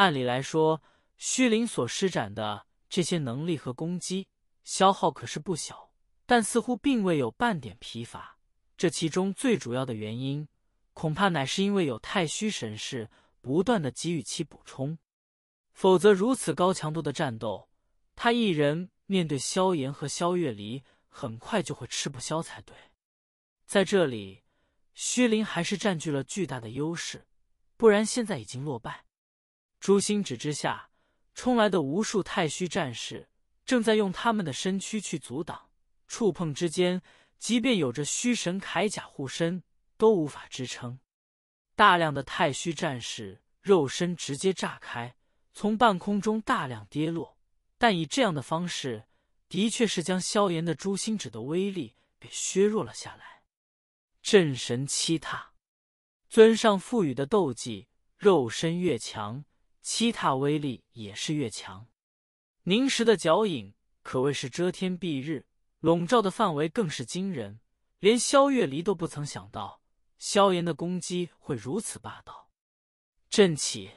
按理来说，虚灵所施展的这些能力和攻击消耗可是不小，但似乎并未有半点疲乏。这其中最主要的原因，恐怕乃是因为有太虚神士不断的给予其补充。否则，如此高强度的战斗，他一人面对萧炎和萧月离，很快就会吃不消才对。在这里，虚灵还是占据了巨大的优势，不然现在已经落败。诛心指之下冲来的无数太虚战士，正在用他们的身躯去阻挡。触碰之间，即便有着虚神铠甲护身，都无法支撑。大量的太虚战士肉身直接炸开，从半空中大量跌落。但以这样的方式，的确是将萧炎的诛心指的威力给削弱了下来。镇神七踏，尊上赋予的斗技，肉身越强。七踏威力也是越强，凝实的脚影可谓是遮天蔽日，笼罩的范围更是惊人。连萧月离都不曾想到萧炎的攻击会如此霸道。震起，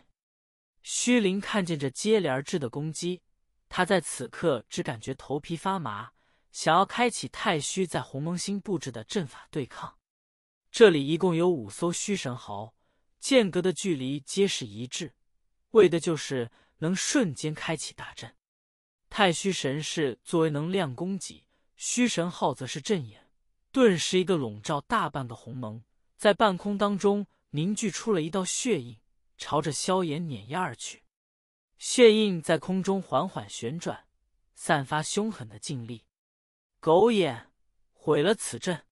虚灵看见这接连而至的攻击，他在此刻只感觉头皮发麻，想要开启太虚在鸿蒙星布置的阵法对抗。这里一共有五艘虚神豪，间隔的距离皆是一致。为的就是能瞬间开启大阵，太虚神势作为能量供给，虚神号则是阵眼。顿时，一个笼罩大半个鸿蒙，在半空当中凝聚出了一道血印，朝着萧炎碾压而去。血印在空中缓缓旋转，散发凶狠的劲力。狗眼，毁了此阵！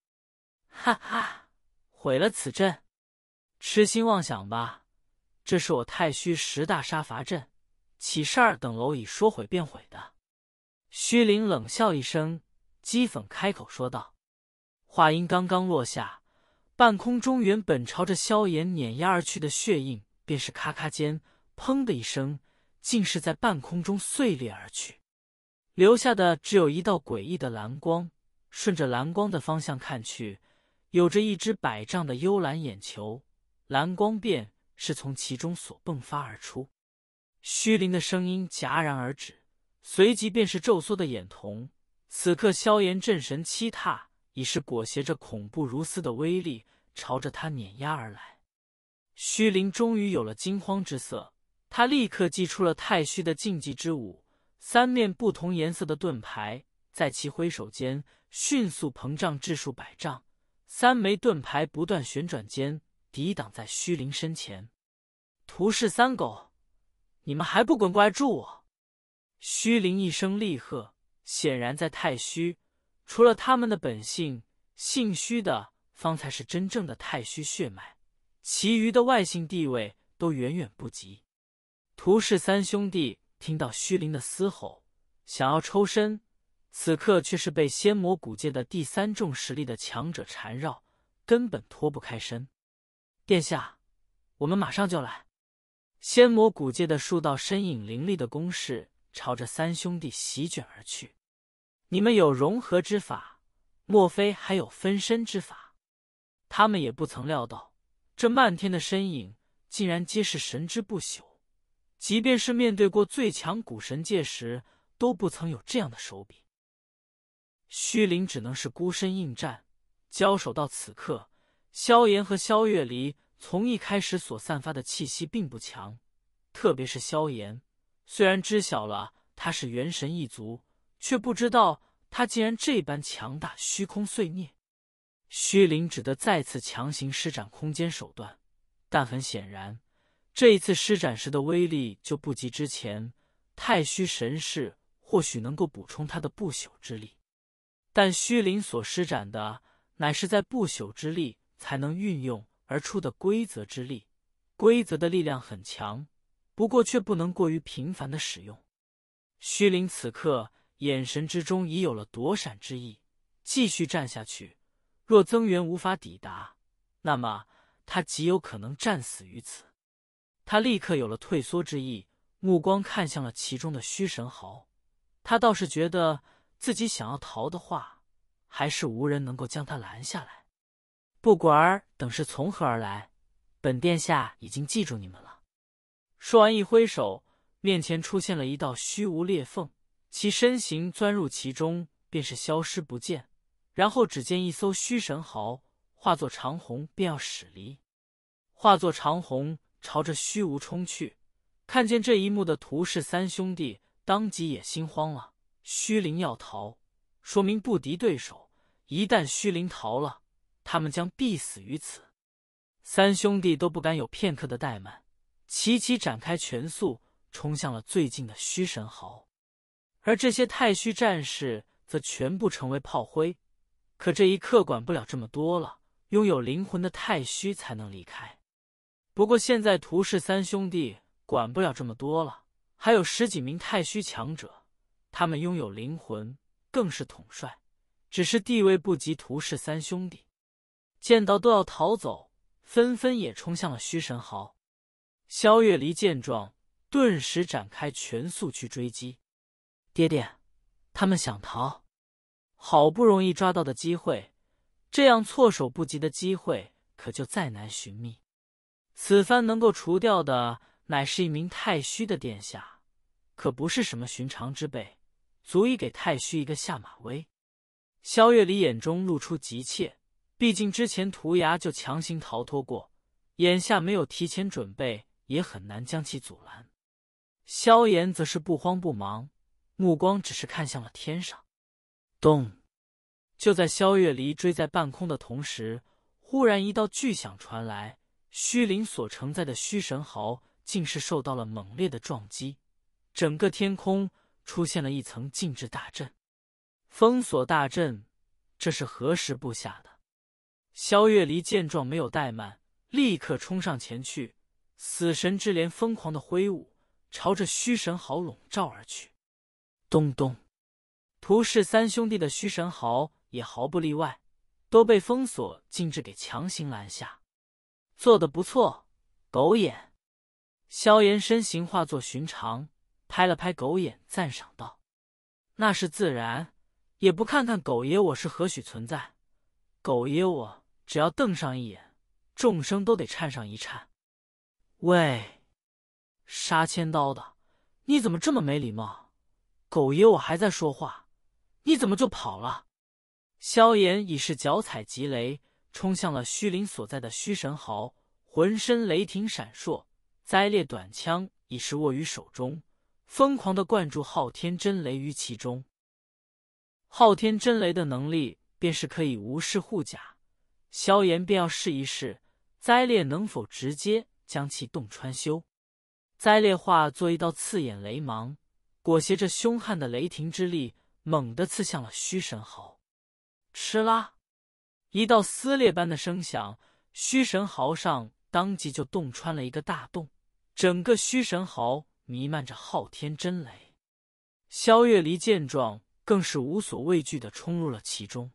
哈哈，毁了此阵！痴心妄想吧！这是我太虚十大杀伐阵，起事儿等蝼蚁说毁便毁的？虚灵冷笑一声，讥讽开口说道。话音刚刚落下，半空中原本朝着萧炎碾压而去的血印，便是咔咔间，砰的一声，竟是在半空中碎裂而去，留下的只有一道诡异的蓝光。顺着蓝光的方向看去，有着一只百丈的幽蓝眼球，蓝光变。是从其中所迸发而出。虚灵的声音戛然而止，随即便是骤缩的眼瞳。此刻，萧炎镇神七踏已是裹挟着恐怖如斯的威力，朝着他碾压而来。虚灵终于有了惊慌之色，他立刻祭出了太虚的禁忌之舞，三面不同颜色的盾牌在其挥手间迅速膨胀至数百丈，三枚盾牌不断旋转间，抵挡在虚灵身前。涂氏三狗，你们还不滚过来助我？虚灵一声厉喝，显然在太虚，除了他们的本性，姓虚的方才是真正的太虚血脉，其余的外姓地位都远远不及。涂氏三兄弟听到虚灵的嘶吼，想要抽身，此刻却是被仙魔古界的第三重实力的强者缠绕，根本脱不开身。殿下，我们马上就来。仙魔古界的数道身影，凌厉的攻势朝着三兄弟席卷而去。你们有融合之法，莫非还有分身之法？他们也不曾料到，这漫天的身影竟然皆是神之不朽。即便是面对过最强古神界时，都不曾有这样的手笔。虚灵只能是孤身应战，交手到此刻，萧炎和萧月离。从一开始所散发的气息并不强，特别是萧炎，虽然知晓了他是元神一族，却不知道他竟然这般强大。虚空碎灭，虚灵只得再次强行施展空间手段，但很显然，这一次施展时的威力就不及之前。太虚神士或许能够补充他的不朽之力，但虚灵所施展的乃是在不朽之力才能运用。而出的规则之力，规则的力量很强，不过却不能过于频繁的使用。虚灵此刻眼神之中已有了躲闪之意，继续战下去，若增援无法抵达，那么他极有可能战死于此。他立刻有了退缩之意，目光看向了其中的虚神豪，他倒是觉得自己想要逃的话，还是无人能够将他拦下来。不管等是从何而来，本殿下已经记住你们了。说完，一挥手，面前出现了一道虚无裂缝，其身形钻入其中，便是消失不见。然后，只见一艘虚神豪化作长虹，便要驶离，化作长虹朝着虚无冲去。看见这一幕的涂氏三兄弟，当即也心慌了。虚灵要逃，说明不敌对手。一旦虚灵逃了，他们将必死于此。三兄弟都不敢有片刻的怠慢，齐齐展开全速冲向了最近的虚神豪。而这些太虚战士则全部成为炮灰。可这一刻管不了这么多了，拥有灵魂的太虚才能离开。不过现在屠氏三兄弟管不了这么多了，还有十几名太虚强者，他们拥有灵魂，更是统帅，只是地位不及屠氏三兄弟。见到都要逃走，纷纷也冲向了虚神豪。萧月离见状，顿时展开全速去追击。爹爹，他们想逃，好不容易抓到的机会，这样措手不及的机会可就再难寻觅。此番能够除掉的，乃是一名太虚的殿下，可不是什么寻常之辈，足以给太虚一个下马威。萧月离眼中露出急切。毕竟之前涂鸦就强行逃脱过，眼下没有提前准备，也很难将其阻拦。萧炎则是不慌不忙，目光只是看向了天上。咚！就在萧月离追在半空的同时，忽然一道巨响传来，虚灵所承载的虚神豪竟是受到了猛烈的撞击，整个天空出现了一层禁制大阵，封锁大阵。这是何时布下的？萧月离见状没有怠慢，立刻冲上前去，死神之镰疯狂的挥舞，朝着虚神豪笼罩而去。咚咚，涂氏三兄弟的虚神豪也毫不例外，都被封锁禁制给强行拦下。做的不错，狗眼。萧炎身形化作寻常，拍了拍狗眼，赞赏道：“那是自然，也不看看狗爷我是何许存在，狗爷我。”只要瞪上一眼，众生都得颤上一颤。喂，杀千刀的，你怎么这么没礼貌？狗爷，我还在说话，你怎么就跑了？萧炎已是脚踩疾雷，冲向了虚灵所在的虚神豪，浑身雷霆闪烁，灾裂短枪已是握于手中，疯狂的灌注昊天真雷于其中。昊天真雷的能力，便是可以无视护甲。萧炎便要试一试灾裂能否直接将其洞穿。修灾裂化作一道刺眼雷芒，裹挟着凶悍的雷霆之力，猛地刺向了虚神豪。吃啦！一道撕裂般的声响，虚神豪上当即就洞穿了一个大洞，整个虚神豪弥漫着昊天真雷。萧月离见状，更是无所畏惧地冲入了其中。